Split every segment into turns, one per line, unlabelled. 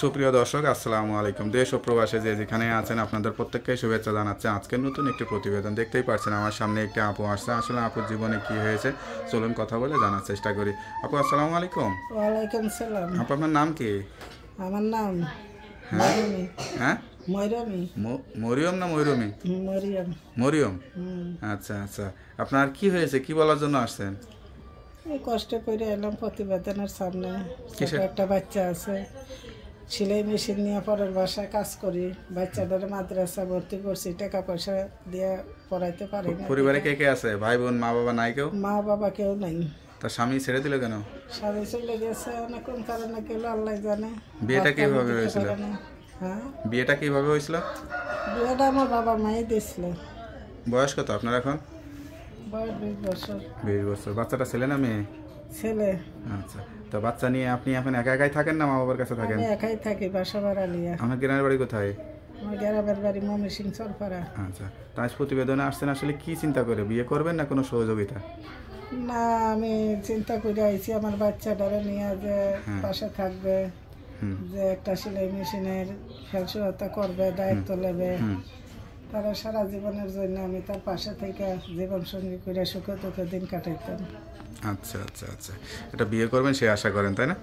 সুপ্রিয় দর্শক আসসালামু আলাইকুম দেশ ও প্রবাসে যে যেখানে আছেন আপনাদের প্রত্যেককে শুভেচ্ছা জানাচ্ছে আজকে নতুন একটি প্রতিবেদন দেখতেই পারছেন আমার সামনে একটি আপু আসছে আসলে আপুর জীবনে কি হয়েছে চলুন কথা বলে জানার চেষ্টা করি আপু আসসালামু আলাইকুম
ওয়ালাইকুম সালাম আপু আপনার নাম কি আমার নাম হ্যাঁ
হ্যাঁ মরিয়ম না ময়রমি মরিয়ম আচ্ছা আচ্ছা আপনার কি হয়েছে কি বলার জন্য আসছেন
কষ্ট করে এলাম প্রতিবেদনের সামনে একটা বাচ্চা আছে সেলাই মেশিন নিয়ে পরের বাসায় কাজ করি বাচ্চাদের মাদ্রাসা ভর্তি করছি টাকা পয়সা দিয়ে পড়াইতে পারি পরিবারে
কে কে আছে ভাই বোন মা বাবা নাই কেউ মা বাবা কেউ নাই তার স্বামী ছেড়ে দিল কেন
স্বামী চলে গেছে অনেক কোন কারণে গেল আল্লাহ জানে
বিয়েটা কিভাবে হয়েছিল হ্যাঁ বিয়েটা কিভাবে হয়েছিল
বিয়েটা আমার বাবা মাই দিয়েছিল
বয়স কত আপনার এখন বিশ বছর বাচ্চাটা ছেলে না মেয়ে ছেলে আচ্ছা তো বাচ্চা নিয়ে আপনি এখন একা একাই থাকেন না মা বাবার কাছে থাকেন
একাই থাকি বাসা ভাড়া নিয়ে
আমার গ্রামের বাড়ি কোথায়
আমার গ্রামের বাড়ি
আচ্ছা আসলে কি চিন্তা করে বিয়ে করবেন না কোনো সহযোগিতা
না আমি চিন্তা করে আমার নিয়ে যে হ্যাঁ। পাশে থাকবে যে একটা সেলাই মেশিনের ফেলসহতা করবে দায়িত্ব নেবে তারা সারা জীবনের জন্য আমি তার পাশে থেকে জীবন সঙ্গী করে সুখে তোকে দিন কাটাইতাম
আচ্ছা আচ্ছা আচ্ছা এটা বিয়ে করবেন সে আশা করেন তাই না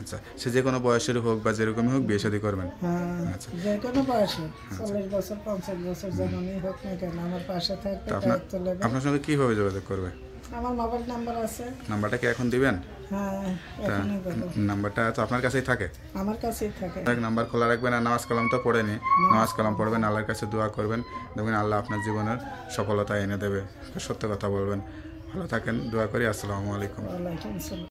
আচ্ছা সে যে কোনো বয়সের হোক বা যেরকমই হোক বিয়ে শাদী করবেন
হ্যাঁ, আচ্ছা যে কোনো বয়সে আচ্ছা। চল্লিশ বছর পঞ্চাশ বছর যেমনই হোক না কেন আমার পাশে থাকবে আপনার
সঙ্গে কীভাবে যোগাযোগ করবে
আমার বাবার নাম্বার আছে
নাম্বারটা কি এখন দিবেন
হ্যাঁ,
নাম্বারটা তো আপনার কাছেই থাকে আমার কাছেই থাকে নাম্বার খোলা রাখবেন আর নামাজ কালাম তো পড়েনি নামাজ কালাম পড়বেন আল্লাহর কাছে দোয়া করবেন দেখবেন আল্লাহ আপনার জীবনের সফলতা এনে দেবে সত্য কথা বলবেন ভালো থাকেন দোয়া করি আসসালামু আলাইকুম